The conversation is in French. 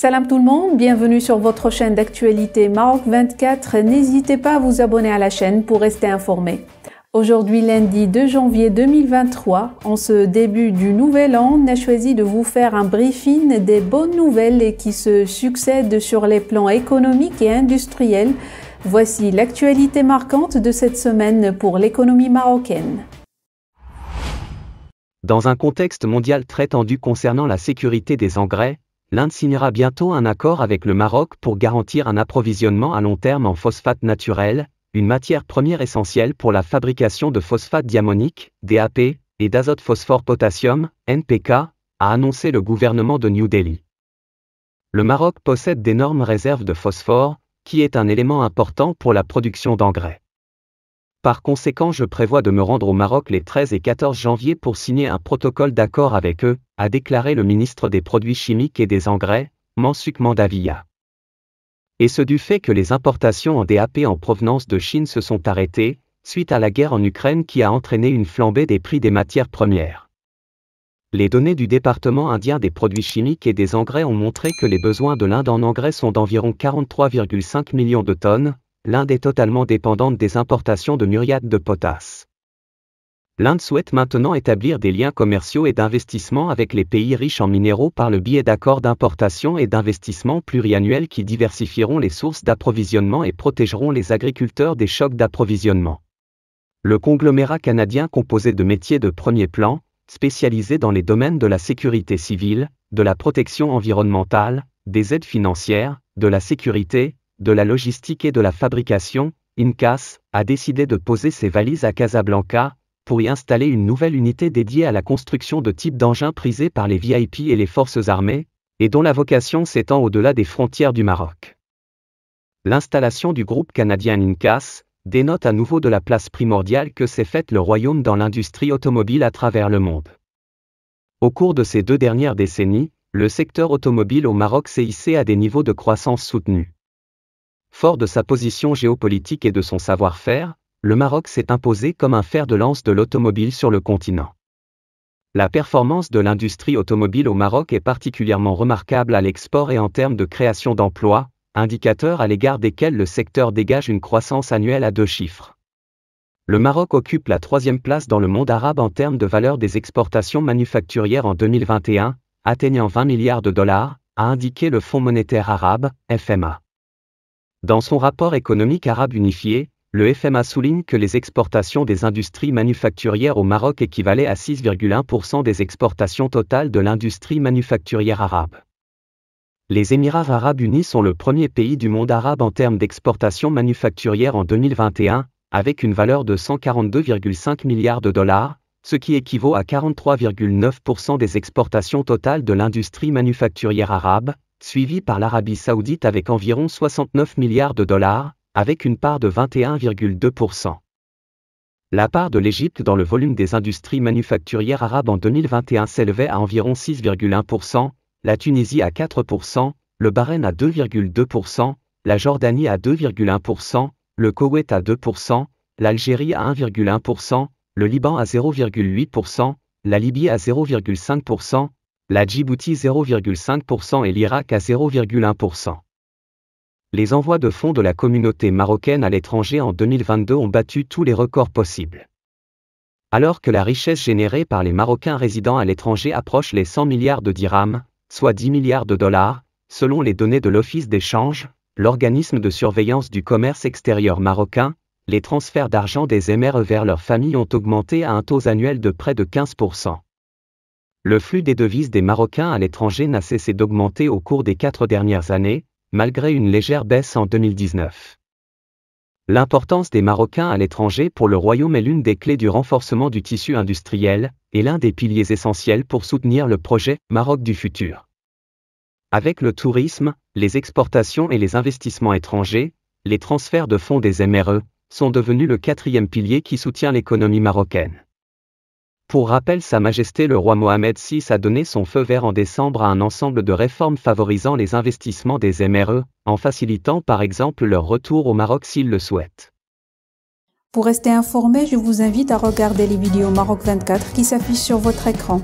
Salam tout le monde, bienvenue sur votre chaîne d'actualité Maroc 24. N'hésitez pas à vous abonner à la chaîne pour rester informé. Aujourd'hui lundi 2 janvier 2023, en ce début du nouvel an, on a choisi de vous faire un briefing des bonnes nouvelles qui se succèdent sur les plans économiques et industriels. Voici l'actualité marquante de cette semaine pour l'économie marocaine. Dans un contexte mondial très tendu concernant la sécurité des engrais, l'Inde signera bientôt un accord avec le Maroc pour garantir un approvisionnement à long terme en phosphate naturel, une matière première essentielle pour la fabrication de phosphate diamonique, DAP, et d'azote phosphore potassium, NPK, a annoncé le gouvernement de New Delhi. Le Maroc possède d'énormes réserves de phosphore, qui est un élément important pour la production d'engrais. Par conséquent, je prévois de me rendre au Maroc les 13 et 14 janvier pour signer un protocole d'accord avec eux, a déclaré le ministre des Produits chimiques et des Engrais, Mansuk Mandavia. Et ce du fait que les importations en DAP en provenance de Chine se sont arrêtées, suite à la guerre en Ukraine qui a entraîné une flambée des prix des matières premières. Les données du département indien des produits chimiques et des engrais ont montré que les besoins de l'Inde en engrais sont d'environ 43,5 millions de tonnes, l'Inde est totalement dépendante des importations de myriades de potasse. L'Inde souhaite maintenant établir des liens commerciaux et d'investissement avec les pays riches en minéraux par le biais d'accords d'importation et d'investissement pluriannuels qui diversifieront les sources d'approvisionnement et protégeront les agriculteurs des chocs d'approvisionnement. Le conglomérat canadien composé de métiers de premier plan, spécialisés dans les domaines de la sécurité civile, de la protection environnementale, des aides financières, de la sécurité, de la logistique et de la fabrication, INCAS, a décidé de poser ses valises à Casablanca, pour y installer une nouvelle unité dédiée à la construction de types d'engins prisés par les VIP et les forces armées, et dont la vocation s'étend au-delà des frontières du Maroc. L'installation du groupe canadien INCAS dénote à nouveau de la place primordiale que s'est faite le royaume dans l'industrie automobile à travers le monde. Au cours de ces deux dernières décennies, le secteur automobile au Maroc s'est hissé à des niveaux de croissance soutenus. Fort de sa position géopolitique et de son savoir-faire, le Maroc s'est imposé comme un fer de lance de l'automobile sur le continent. La performance de l'industrie automobile au Maroc est particulièrement remarquable à l'export et en termes de création d'emplois, indicateurs à l'égard desquels le secteur dégage une croissance annuelle à deux chiffres. Le Maroc occupe la troisième place dans le monde arabe en termes de valeur des exportations manufacturières en 2021, atteignant 20 milliards de dollars, a indiqué le Fonds monétaire arabe, FMA. Dans son rapport économique arabe unifié, le FMA souligne que les exportations des industries manufacturières au Maroc équivalaient à 6,1% des exportations totales de l'industrie manufacturière arabe. Les Émirats arabes unis sont le premier pays du monde arabe en termes d'exportations manufacturières en 2021, avec une valeur de 142,5 milliards de dollars, ce qui équivaut à 43,9% des exportations totales de l'industrie manufacturière arabe, suivi par l'Arabie saoudite avec environ 69 milliards de dollars, avec une part de 21,2%. La part de l'Égypte dans le volume des industries manufacturières arabes en 2021 s'élevait à environ 6,1%, la Tunisie à 4%, le Bahreïn à 2,2%, la Jordanie à 2,1%, le Koweït à 2%, l'Algérie à 1,1%, le Liban à 0,8%, la Libye à 0,5%, la Djibouti 0,5% et l'Irak à 0,1%. Les envois de fonds de la communauté marocaine à l'étranger en 2022 ont battu tous les records possibles. Alors que la richesse générée par les Marocains résidant à l'étranger approche les 100 milliards de dirhams, soit 10 milliards de dollars, selon les données de l'Office d'échange, l'organisme de surveillance du commerce extérieur marocain, les transferts d'argent des MRE vers leurs familles ont augmenté à un taux annuel de près de 15%. Le flux des devises des Marocains à l'étranger n'a cessé d'augmenter au cours des quatre dernières années, malgré une légère baisse en 2019. L'importance des Marocains à l'étranger pour le Royaume est l'une des clés du renforcement du tissu industriel et l'un des piliers essentiels pour soutenir le projet Maroc du futur. Avec le tourisme, les exportations et les investissements étrangers, les transferts de fonds des MRE sont devenus le quatrième pilier qui soutient l'économie marocaine. Pour rappel, Sa Majesté le roi Mohamed VI a donné son feu vert en décembre à un ensemble de réformes favorisant les investissements des MRE, en facilitant par exemple leur retour au Maroc s'ils le souhaitent. Pour rester informé, je vous invite à regarder les vidéos Maroc 24 qui s'affichent sur votre écran.